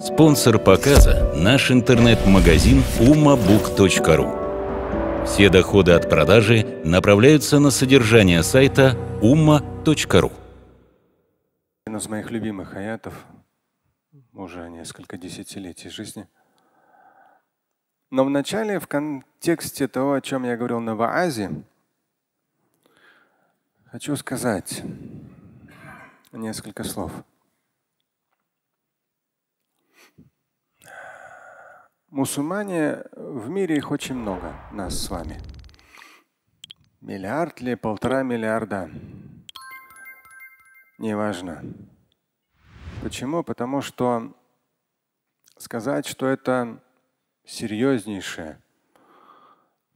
Спонсор показа – наш интернет-магазин umabook.ru. Все доходы от продажи направляются на содержание сайта umma.ru. Один из моих любимых аятов уже несколько десятилетий жизни. Но вначале, в контексте того, о чем я говорил на Ваазе, хочу сказать несколько слов – Мусульмане, э, в мире их очень много, нас с вами. Миллиард ли, полтора миллиарда. Неважно. Почему? Потому что сказать, что это серьезнейшее.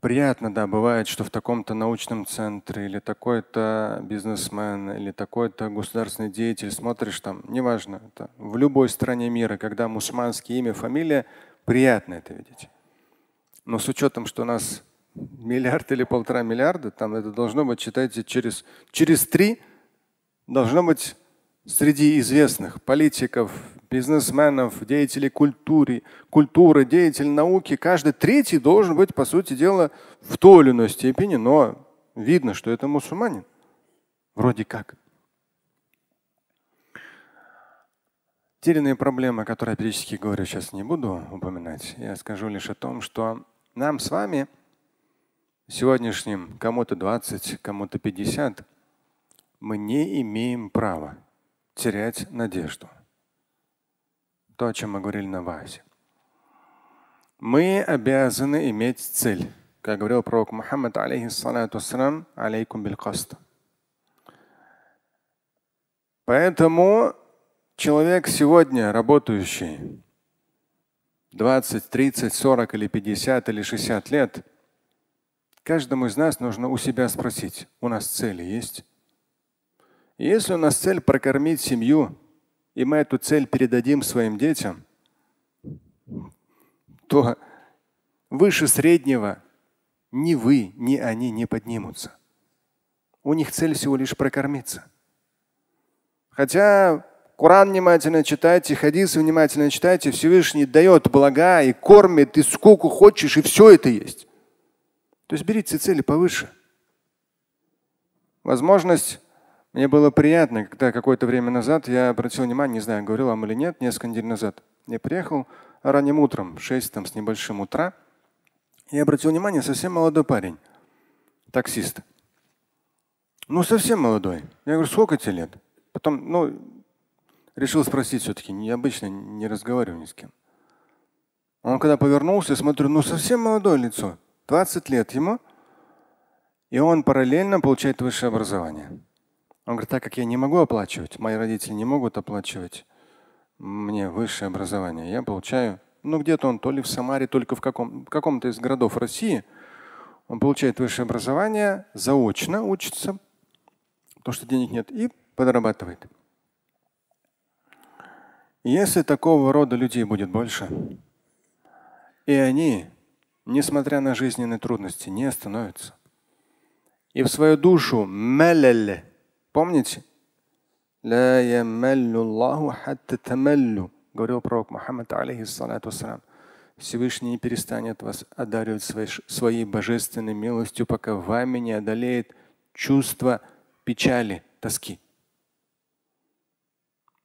Приятно, да, бывает, что в таком-то научном центре или такой-то бизнесмен или такой-то государственный деятель смотришь там, неважно, это в любой стране мира, когда мусульманские имя, фамилия Приятно это видеть. Но с учетом, что у нас миллиард или полтора миллиарда, там это должно быть, считайте, через, через три должно быть среди известных политиков, бизнесменов, деятелей культуры, культуры, деятелей науки, каждый третий должен быть, по сути дела, в той или иной степени, но видно, что это мусульманин. Вроде как. Затерянные проблемы, о которых я периодически говорю, сейчас не буду упоминать. Я скажу лишь о том, что нам с вами сегодняшним, кому-то 20, кому-то 50, мы не имеем права терять надежду. То, о чем мы говорили на базе, Мы обязаны иметь цель. Как говорил пророк Мухаммад, алейхиссалату ассалам, алейкум биль Поэтому Человек сегодня работающий 20, 30, 40 или 50 или 60 лет, каждому из нас нужно у себя спросить, у нас цели есть? Если у нас цель прокормить семью, и мы эту цель передадим своим детям, то выше среднего ни вы, ни они не поднимутся. У них цель всего лишь прокормиться. Хотя Коран внимательно читайте, хадисы внимательно читайте. Всевышний дает блага и кормит, и сколько хочешь, и все это есть. То есть берите цели повыше. Возможность мне было приятно, когда какое-то время назад я обратил внимание, не знаю, говорил вам или нет, несколько недель назад. Я приехал ранним утром, 6 там, с небольшим утра. Я обратил внимание, совсем молодой парень, таксист. Ну, совсем молодой. Я говорю, сколько тебе лет? Потом, ну, решил спросить все-таки, необычно не разговариваю ни с кем. Он когда повернулся, смотрю, ну совсем молодое лицо, 20 лет ему, и он параллельно получает высшее образование. Он говорит, так как я не могу оплачивать, мои родители не могут оплачивать мне высшее образование, я получаю, ну где-то он то ли в Самаре, только в каком, в каком-то из городов России, он получает высшее образование, заочно учится, потому что денег нет, и подрабатывает. Если такого рода людей будет больше, и они, несмотря на жизненные трудности, не остановятся, и в свою душу мелель, помните, говорил пророк Мухаммад алейхиссалату вассалам. Всевышний не перестанет вас одаривать своей, своей божественной милостью, пока вами не одолеет чувство печали, тоски.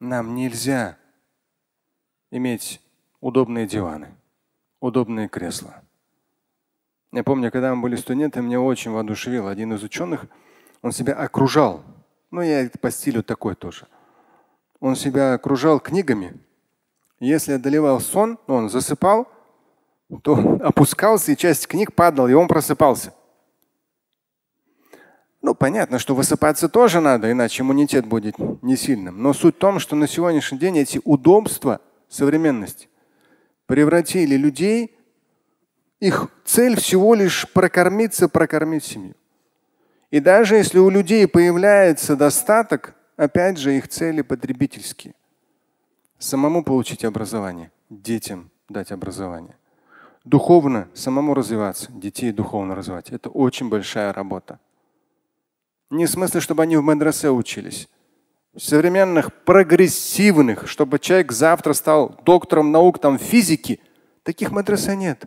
Нам нельзя иметь удобные диваны, удобные кресла. Я помню, когда мы были студенты, меня очень воодушевил один из ученых, он себя окружал. Ну, я по стилю такой тоже. Он себя окружал книгами. Если одолевал сон, ну, он засыпал, то опускался, и часть книг падала, и он просыпался. Ну, понятно, что высыпаться тоже надо, иначе иммунитет будет не сильным. Но суть в том, что на сегодняшний день эти удобства современность, превратили людей, их цель всего лишь прокормиться, прокормить семью. И даже если у людей появляется достаток, опять же их цели потребительские. Самому получить образование, детям дать образование. Духовно самому развиваться, детей духовно развивать. Это очень большая работа. Не в смысле, чтобы они в медресе учились современных, прогрессивных, чтобы человек завтра стал доктором наук там, физики, таких мадраса нет.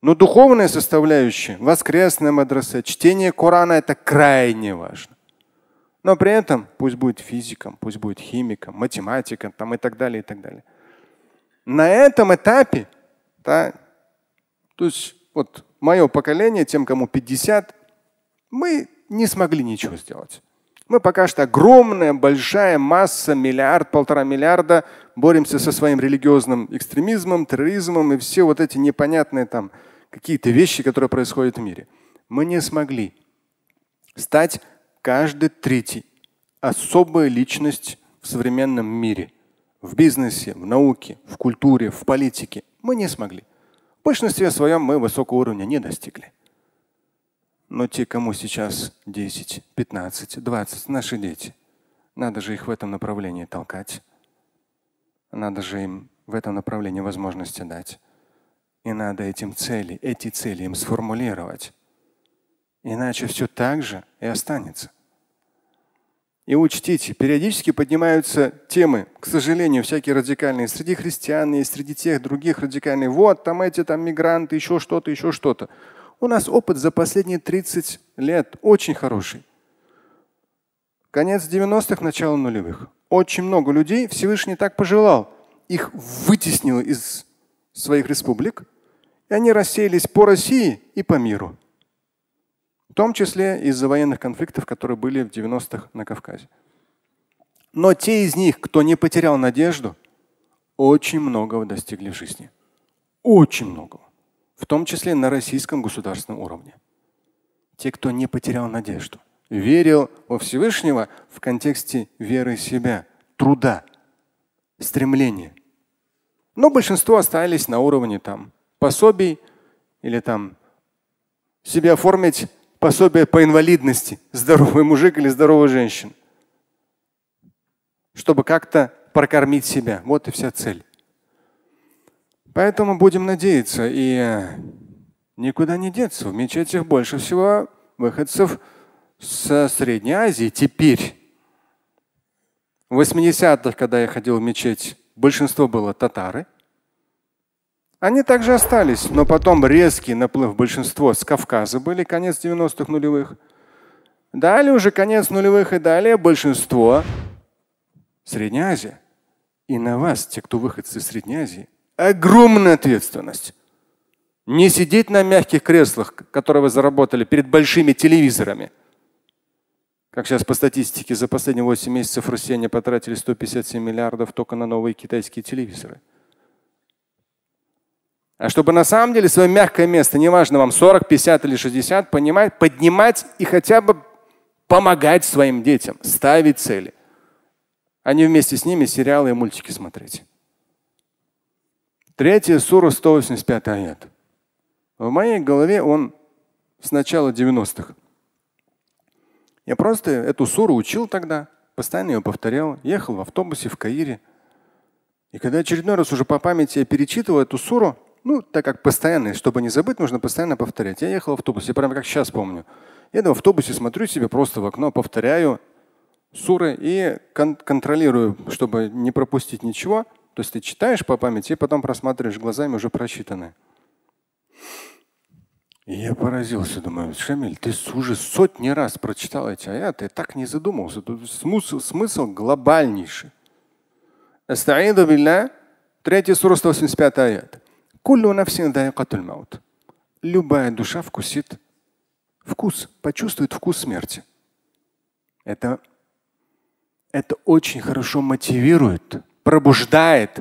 Но духовная составляющая, воскресная мадраса, чтение Корана – это крайне важно. Но при этом пусть будет физиком, пусть будет химиком, математиком там, и так далее, и так далее. На этом этапе, да, то есть вот мое поколение, тем, кому 50, мы не смогли ничего сделать. Мы пока что огромная, большая масса, миллиард, полтора миллиарда боремся со своим религиозным экстремизмом, терроризмом и все вот эти непонятные там какие-то вещи, которые происходят в мире. Мы не смогли стать каждый третий особая личность в современном мире, в бизнесе, в науке, в культуре, в политике. Мы не смогли. В большинстве своем мы высокого уровня не достигли. Но те, кому сейчас 10, 15, 20, наши дети, надо же их в этом направлении толкать. Надо же им в этом направлении возможности дать. И надо этим цели, эти цели им сформулировать. Иначе все так же и останется. И учтите, периодически поднимаются темы, к сожалению, всякие радикальные, среди христиан и среди тех других радикальных. Вот там эти там мигранты, еще что-то, еще что-то. У нас опыт за последние 30 лет очень хороший. Конец 90-х, начало нулевых. Очень много людей Всевышний так пожелал. Их вытеснил из своих республик, и они рассеялись по России и по миру. В том числе из-за военных конфликтов, которые были в 90-х на Кавказе. Но те из них, кто не потерял надежду, очень многого достигли в жизни. Очень многого в том числе на российском государственном уровне. Те, кто не потерял надежду, верил во Всевышнего в контексте веры в себя, труда, стремления. Но большинство остались на уровне там пособий или там себе оформить пособие по инвалидности, здоровый мужик или здоровая женщина, чтобы как-то прокормить себя. Вот и вся цель. Поэтому будем надеяться и никуда не деться. В мечетях больше всего выходцев со Средней Азии теперь. В 80-х, когда я ходил в мечеть, большинство было татары. Они также остались, но потом резкий наплыв большинства с Кавказа были, конец 90-х нулевых. Далее уже конец нулевых и далее большинство Средней Азии. И на вас, те, кто выходцы из Средней Азии, огромная ответственность. Не сидеть на мягких креслах, которые вы заработали перед большими телевизорами. Как сейчас по статистике, за последние 8 месяцев россияне потратили 157 миллиардов только на новые китайские телевизоры. А чтобы на самом деле свое мягкое место, неважно вам 40, 50 или 60, понимать, поднимать и хотя бы помогать своим детям, ставить цели, а не вместе с ними сериалы и мультики смотреть. Третья сура 185 аят. В моей голове он с начала 90-х. Я просто эту суру учил тогда, постоянно ее повторял, ехал в автобусе в Каире. И когда очередной раз уже по памяти я перечитывал эту суру, ну, так как постоянно, чтобы не забыть, нужно постоянно повторять. Я ехал в автобусе, прямо как сейчас помню. Я на автобусе смотрю себе просто в окно, повторяю суры и кон контролирую, чтобы не пропустить ничего. То есть ты читаешь по памяти и потом просматриваешь глазами уже прочитанное. И я поразился, думаю, Шамиль, ты уже сотни раз прочитал эти аяты, я так не задумался. Тут смысл, смысл глобальнейший. Астаиду билля, 3 сура 185 аят. Куллю нафсин дайкатуль маут. Любая душа вкусит вкус, почувствует вкус смерти. Это, это очень хорошо мотивирует пробуждает.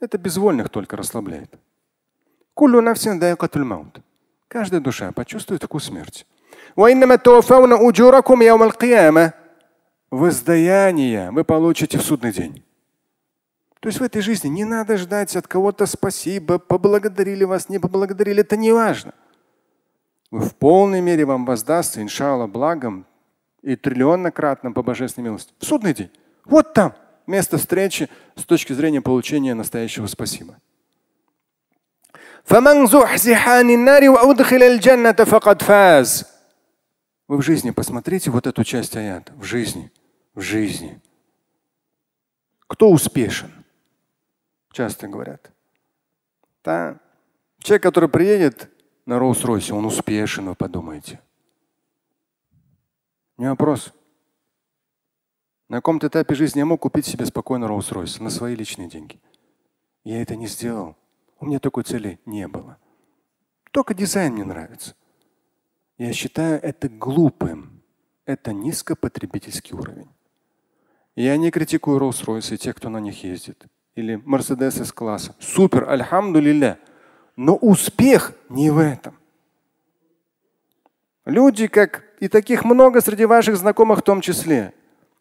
Это безвольных только расслабляет. дает Каждая душа почувствует такую смерть. Воздаяние вы получите в судный день. То есть в этой жизни не надо ждать от кого-то спасибо, поблагодарили вас, не поблагодарили, это не важно. Вы в полной мере вам воздастся, иншалла, благом и триллионнократно по божественной милости. В судный день. Вот там место встречи с точки зрения получения настоящего спасибо. Вы в жизни посмотрите вот эту часть аят В жизни. В жизни. Кто успешен? Часто говорят. Да. Человек, который приедет на Роуз-Ройсе, он успешен, вы подумаете. Не вопрос. На каком-то этапе жизни я мог купить себе спокойно Rolls-Royce на свои личные деньги. Я это не сделал. У меня такой цели не было. Только дизайн мне нравится. Я считаю это глупым. Это низкопотребительский уровень. Я не критикую Rolls-Royce и тех, кто на них ездит. Или Mercedes S-класса. Супер, альхамду лилля. Но успех не в этом. Люди, как и таких много среди ваших знакомых в том числе,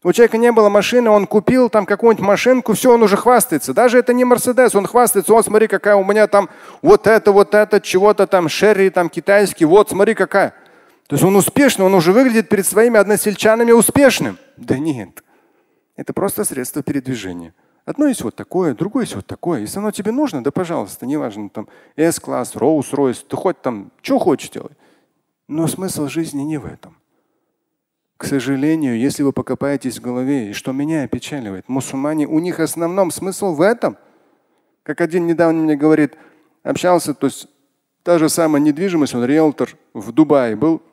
у человека не было машины, он купил там какую-нибудь машинку, все, он уже хвастается. Даже это не Мерседес, он хвастается. Он смотри, какая у меня там вот это, вот это, чего-то там, шерри там китайский, вот смотри, какая. То есть он успешный, он уже выглядит перед своими односельчанами успешным. Да нет, это просто средство передвижения. Одно есть вот такое, другое есть вот такое. Если оно тебе нужно, да пожалуйста, неважно, там S-класс, Rolls-Royce, ты хоть там, что хочешь делай. Но смысл жизни не в этом. К сожалению, если вы покопаетесь в голове, и что меня опечаливает, мусульмане, у них основном смысл в этом. Как один недавно мне говорит, общался, то есть та же самая недвижимость, он риэлтор в Дубае был,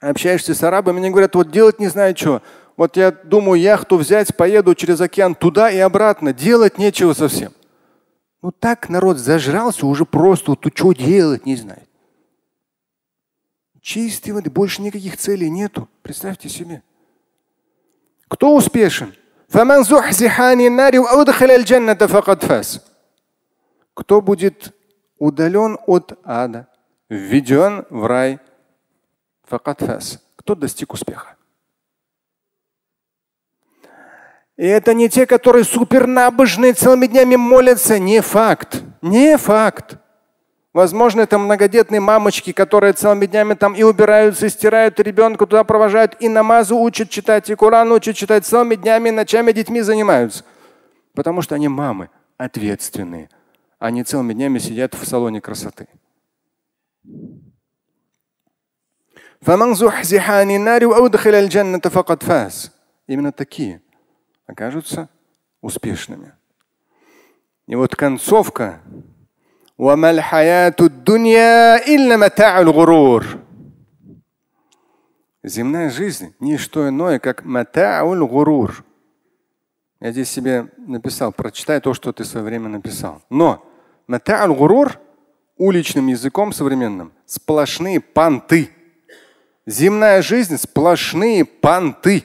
общаешься с арабами, мне говорят, вот делать не знаю что. Вот я думаю яхту взять, поеду через океан туда и обратно. Делать нечего совсем. Ну так народ зажрался, уже просто вот «Ну что делать не знает. Чистой воды. Больше никаких целей нету. Представьте себе. Кто успешен? Кто будет удален от ада, введен в рай, кто достиг успеха. И это не те, которые супернабожные целыми днями молятся. Не факт. Не факт. Возможно, это многодетные мамочки, которые целыми днями там и убираются, и стирают, и ребенка туда провожают, и намазу учат читать, и Коран учат читать, целыми днями, и ночами детьми занимаются. Потому что они мамы ответственные. Они целыми днями сидят в салоне красоты. Именно такие окажутся успешными. И вот концовка وما الحياة الدنيا إلا متاع الغرور Земная жизнь – не что иное, как матауль гурур. Я здесь себе написал, прочитай то, что ты в свое время написал. Но матауль гурур уличным языком современным – сплошные панты. Земная жизнь – сплошные панты.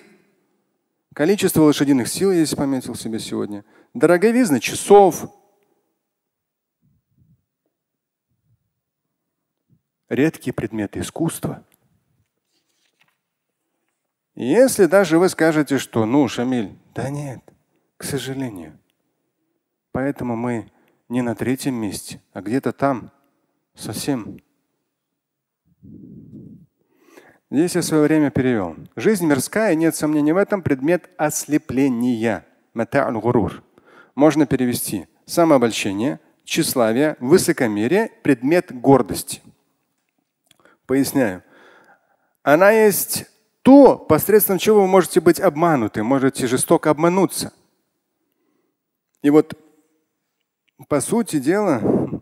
Количество лошадиных сил я здесь пометил себе сегодня. Дороговизна часов – редкие предметы искусства. Если даже вы скажете, что ну, Шамиль, да нет, к сожалению. Поэтому мы не на третьем месте, а где-то там совсем. Здесь я в свое время перевел. Жизнь мирская, нет сомнений в этом, предмет ослепления. Можно перевести самообольщение, тщеславие, высокомерие, предмет гордости. Поясняю. Она есть то, посредством чего вы можете быть обмануты, можете жестоко обмануться. И вот, по сути дела,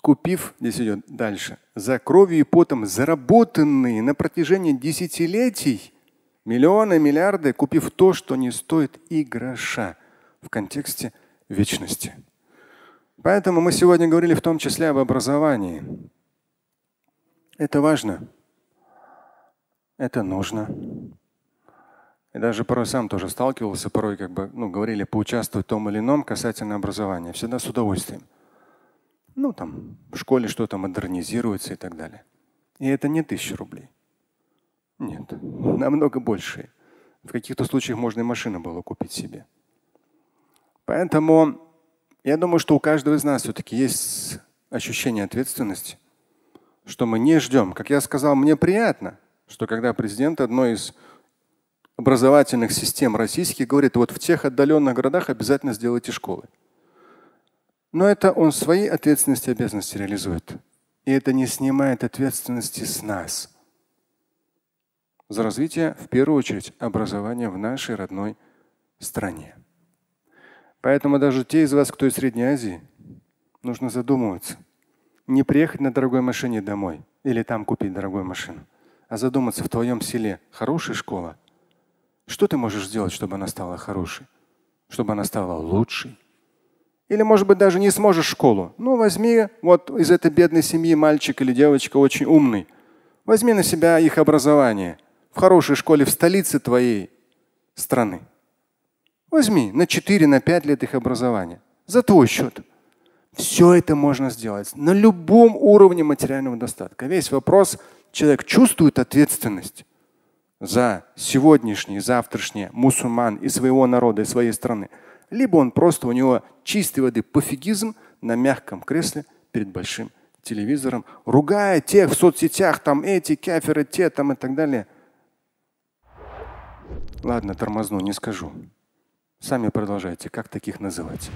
купив, здесь идет дальше, за кровью и потом заработанные на протяжении десятилетий миллионы, миллиарды, купив то, что не стоит и гроша в контексте вечности. Поэтому мы сегодня говорили в том числе об образовании. Это важно. Это нужно. И даже порой сам тоже сталкивался, порой как бы, ну, говорили поучаствовать в том или ином касательно образования. Всегда с удовольствием. Ну, там, в школе что-то модернизируется и так далее. И это не тысяча рублей. Нет, намного больше. В каких-то случаях можно и машину было купить себе. Поэтому я думаю, что у каждого из нас все-таки есть ощущение ответственности что мы не ждем. Как я сказал, мне приятно, что когда президент одной из образовательных систем российских говорит, вот в тех отдаленных городах обязательно сделайте школы. Но это он свои ответственности и обязанности реализует. И это не снимает ответственности с нас за развитие, в первую очередь, образования в нашей родной стране. Поэтому даже те из вас, кто из Средней Азии, нужно задумываться – не приехать на дорогой машине домой или там купить дорогую машину, а задуматься в твоем селе хорошая школа. Что ты можешь сделать, чтобы она стала хорошей, чтобы она стала лучшей? Или, может быть, даже не сможешь школу. Ну, возьми вот из этой бедной семьи мальчик или девочка очень умный. Возьми на себя их образование в хорошей школе в столице твоей страны. Возьми на 4, на 5 лет их образования за твой счет. Все это можно сделать на любом уровне материального достатка. Весь вопрос, человек чувствует ответственность за сегодняшний, завтрашний мусульман и своего народа, и своей страны. Либо он просто, у него чистой воды пофигизм на мягком кресле перед большим телевизором, ругая тех в соцсетях, там эти каферы, те там и так далее. Ладно, тормозну, не скажу. Сами продолжайте, как таких называть.